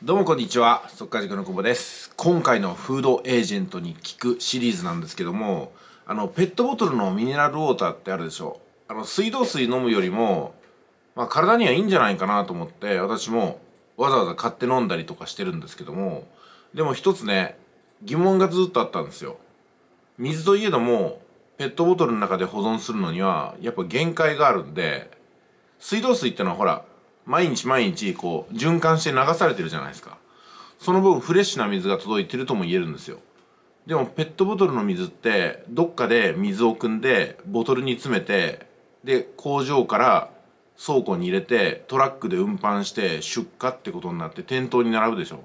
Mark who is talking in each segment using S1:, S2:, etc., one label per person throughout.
S1: どうもこんにちは速稼塾のこ保です今回のフードエージェントに聞くシリーズなんですけどもあのペットボトルのミネラルウォーターってあるでしょあの水道水飲むよりも、まあ、体にはいいんじゃないかなと思って私もわざわざ買って飲んだりとかしてるんですけどもでも一つね疑問がずっとあったんですよ水といえどもペットボトルの中で保存するのにはやっぱ限界があるんで水道水ってのはほら毎日毎日こう循環して流されてるじゃないですかその分フレッシュな水が届いてるとも言えるんですよでもペットボトルの水ってどっかで水を汲んでボトルに詰めてで工場から倉庫に入れてトラックで運搬して出荷ってことになって店頭に並ぶでしょ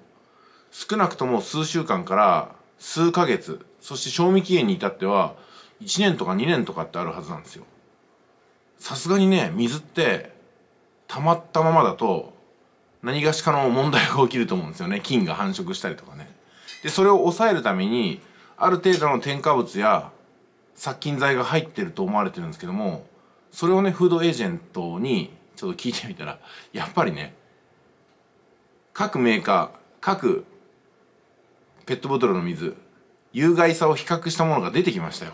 S1: 少なくとも数週間から数ヶ月そして賞味期限に至っては1年とか2年とかってあるはずなんですよさすがにね水って溜まったままだと何がしかの問題が起きると思うんですよね菌が繁殖したりとかねでそれを抑えるためにある程度の添加物や殺菌剤が入ってると思われてるんですけどもそれをねフードエージェントにちょっと聞いてみたらやっぱりね各メーカー各ペットボトルの水有害さを比較したものが出てきましたよ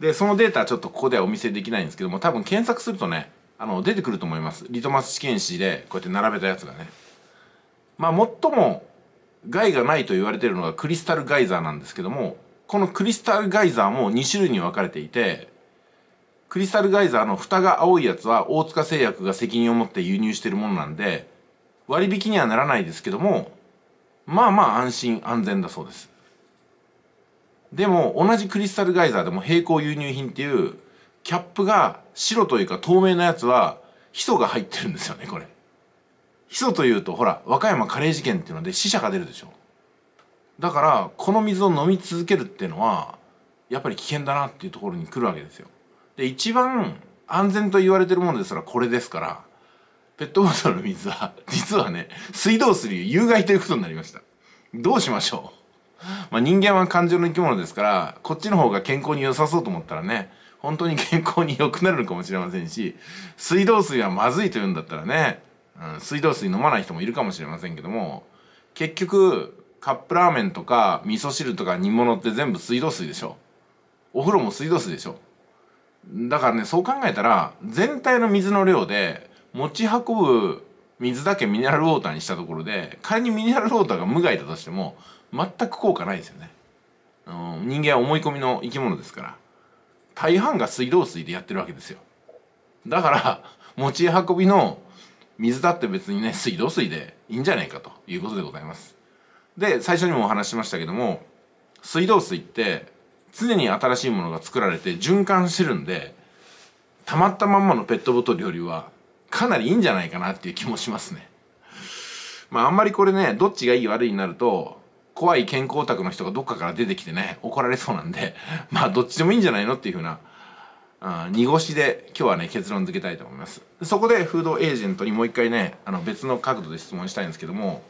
S1: でそのデータちょっとここではお見せできないんですけども多分検索するとねあの出てくると思いますリトマス試験紙でこうやって並べたやつがねまあ最も害がないと言われているのがクリスタルガイザーなんですけどもこのクリスタルガイザーも2種類に分かれていてクリスタルガイザーの蓋が青いやつは大塚製薬が責任を持って輸入してるものなんで割引にはならないですけどもまあまあ安心安全だそうですでも同じクリスタルガイザーでも並行輸入品っていうキャップが白というか透明なやつはヒ素が入ってるんですよねこれヒ素というとほら和歌山カレー事件っていうので死者が出るでしょだからこの水を飲み続けるっていうのはやっぱり危険だなっていうところに来るわけですよで一番安全と言われてるものですらこれですからペットボトルの水は実はね水道水有害ということになりましたどうしましょうまあ、人間は感情の生き物ですからこっちの方が健康に良さそうと思ったらね本当に健康に良くなるのかもしれませんし水道水はまずいというんだったらね、うん、水道水飲まない人もいるかもしれませんけども結局カップラーメンとか味噌汁とか煮物って全部水道水でしょお風呂も水道水でしょだからねそう考えたら全体の水の量で持ち運ぶ水だけミネラルウォーターにしたところで仮にミネラルウォーターが無害だとしても全く効果ないですよね、うん、人間は思い込みの生き物ですから大半が水道水でやってるわけですよだから 持ち運びの水だって別にね水道水でいいんじゃないかということでございますで最初にもお話しましたけども水道水って常に新しいものが作られて循環してるんで溜まったまんまのペットボトルよりはかなりいいんじゃないかなっていう気もしますねまああんまりこれねどっちがいい悪いになると怖い健康オタクの人がどっかから出てきてね怒られそうなんで まあどっちでもいいんじゃないのっていうふうなあ濁しで今日はね結論付けたいと思いますそこでフードエージェントにもう一回ねあの別の角度で質問したいんですけども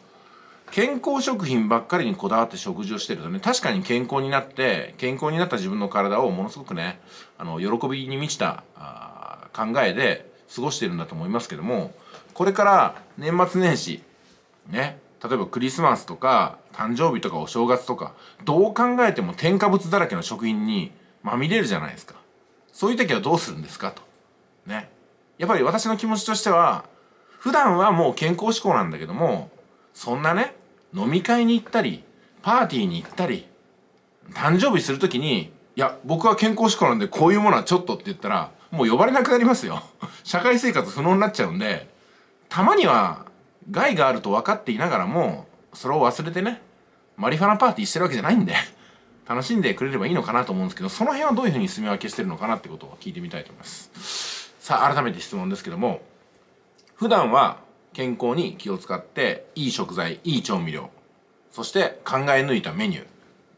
S1: 健康食品ばっかりにこだわって食事をしてるとね確かに健康になって健康になった自分の体をものすごくねあの喜びに満ちたあ考えで過ごしてるんだと思いますけどもこれから年末年始ね例えばクリスマスとか誕生日とかお正月とかどう考えても添加物だらけの食品にまみれるじゃないですかそういう時はどうするんですかとねやっぱり私の気持ちとしては普段はもう健康志向なんだけどもそんなね飲み会に行ったりパーティーに行ったり誕生日する時にいや僕は健康志向なんでこういうものはちょっとって言ったらもう呼ばれなくなりますよ社会生活不能になっちゃうんでたまには害があると分かっていながらもそれを忘れてねマリファナパーティーしてるわけじゃないんで楽しんでくれればいいのかなと思うんですけどその辺はどういうふうに住み分けしてるのかなってことを聞いてみたいと思いますさあ改めて質問ですけども普段は健康に気を使っていい食材いい調味料そして考え抜いたメニュー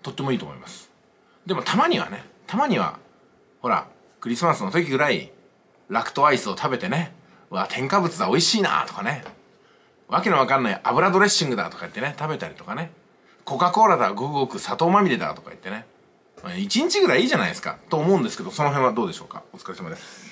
S1: とってもいいと思いますでもたまにはねたまにはほらクリスマスの時ぐらいラクトアイスを食べてねうわ添加物だ美味しいなとかねわけのわかんない油ドレッシングだとか言ってね食べたりとかねコカ・コーラだごくごく砂糖まみれだとか言ってね1日ぐらいいいじゃないですかと思うんですけどその辺はどうでしょうかお疲れ様です